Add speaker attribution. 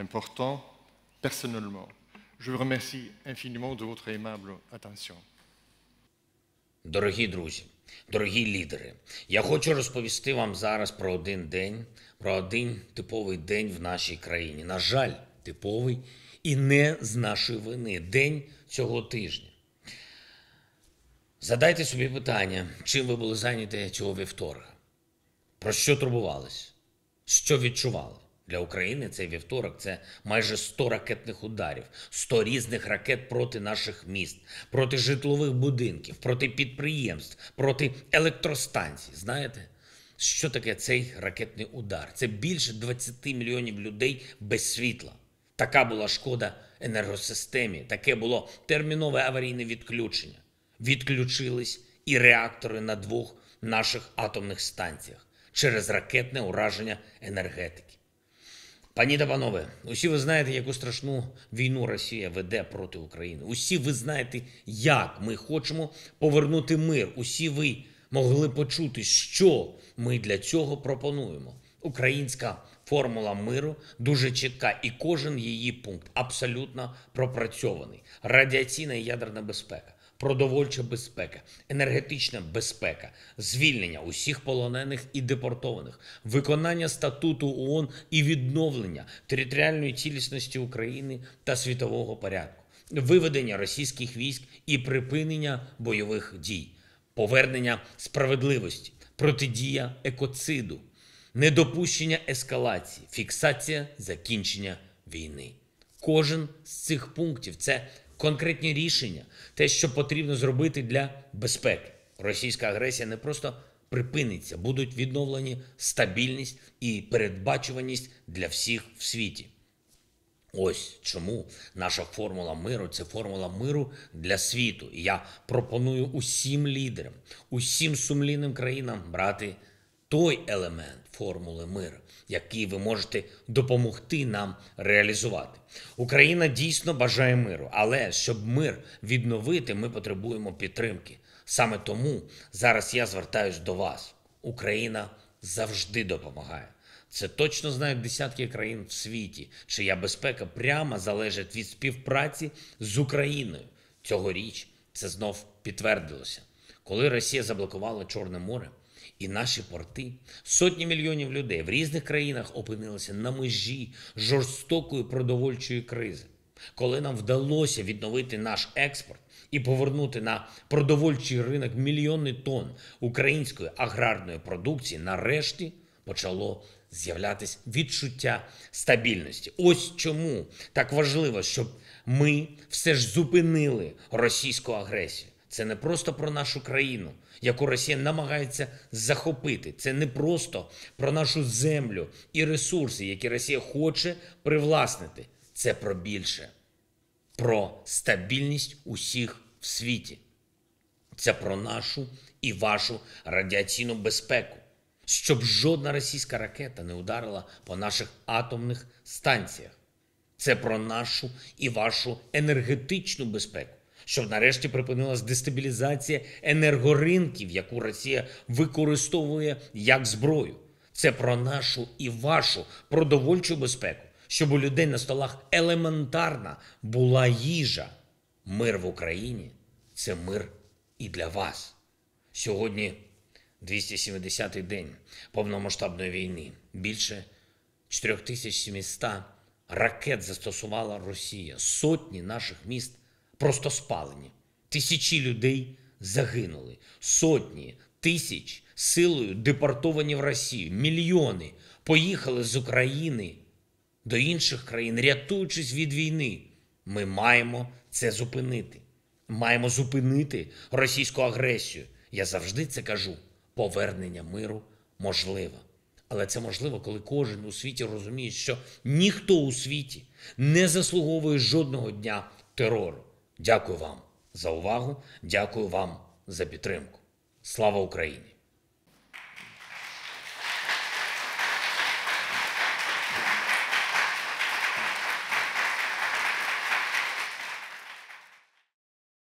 Speaker 1: important personnellement. Je vous remercie infiniment de votre aimable attention. Дорогі друзі, дорогі лідери, я хочу розповісти вам зараз про один день, про один типовий день в нашій країні. На жаль, типовий і не з нашої вини день цього тижня. Задайте собі питання, чим ви були зайняті цього вівторка, про що турбувались, що відчували. Для України цей вівторок це майже 100 ракетних ударів, 100 різних ракет проти наших міст, проти житлових будинків, проти підприємств, проти електростанцій. Знаєте, що таке цей ракетний удар? Це більше 20 мільйонів людей без світла. Така була шкода енергосистемі. Таке було термінове аварійне відключення. Відключились і реактори на двох наших атомних станціях через ракетне ураження енергетики. Пані та панове, усі ви знаєте, яку страшну війну Росія веде проти України. Усі ви знаєте, як ми хочемо повернути мир. Усі ви могли почути, що ми для цього пропонуємо. Українська формула миру дуже чітка, і кожен її пункт абсолютно пропрацьований. Радіаційна і ядерна безпека продовольча безпека, енергетична безпека, звільнення усіх полонених і депортованих, виконання статуту ООН і відновлення територіальної цілісності України та світового порядку, виведення російських військ і припинення бойових дій, повернення справедливості, протидія екоциду, недопущення ескалації, фіксація закінчення війни. Кожен з цих пунктів це конкретні рішення, те, що потрібно зробити для безпеки. Російська агресія не просто припиниться, будуть відновлені стабільність і передбачуваність для всіх в світі. Ось чому наша формула миру це формула миру для світу. І я пропоную усім лідерам, усім сумлінним країнам брати той елемент формули миру, який ви можете допомогти нам реалізувати. Україна дійсно бажає миру, але щоб мир відновити, ми потребуємо підтримки. Саме тому зараз я звертаюсь до вас. Україна завжди допомагає. Це точно знають десятки країн в світі, чия безпека прямо залежить від співпраці з Україною. Цьогоріч це знов підтвердилося, коли Росія заблокувала Чорне море і наші порти. Сотні мільйонів людей в різних країнах опинилися на межі жорстокої продовольчої кризи. Коли нам вдалося відновити наш експорт і повернути на продовольчий ринок мільйони тонн української аграрної продукції, нарешті почало з'являтися відчуття стабільності. Ось чому так важливо, щоб ми все ж зупинили російську агресію. Це не просто про нашу країну, яку Росія намагається захопити. Це не просто про нашу землю і ресурси, які Росія хоче привласнити. Це про більше, про стабільність усіх в світі. Це про нашу і вашу радіаційну безпеку, щоб жодна російська ракета не ударила по наших атомних станціях. Це про нашу і вашу енергетичну безпеку щоб нарешті припинилась дестабілізація енергоринків, яку Росія використовує як зброю. Це про нашу і вашу продовольчу безпеку, щоб у людей на столах елементарна була їжа. Мир в Україні це мир і для вас. Сьогодні 270-й день повномасштабної війни. Більше 4700 ракет застосувала Росія, сотні наших міст просто спалені. Тисячі людей загинули, сотні тисяч силою депортовані в Росію, мільйони поїхали з України до інших країн, рятуючись від війни. Ми маємо це зупинити. Маємо зупинити російську агресію. Я завжди це кажу. Повернення миру можливо. Але це можливо, коли кожен у світі розуміє, що ніхто у світі не заслуговує жодного дня терору. Дякую вам за увагу. Дякую вам за підтримку. Слава Україні!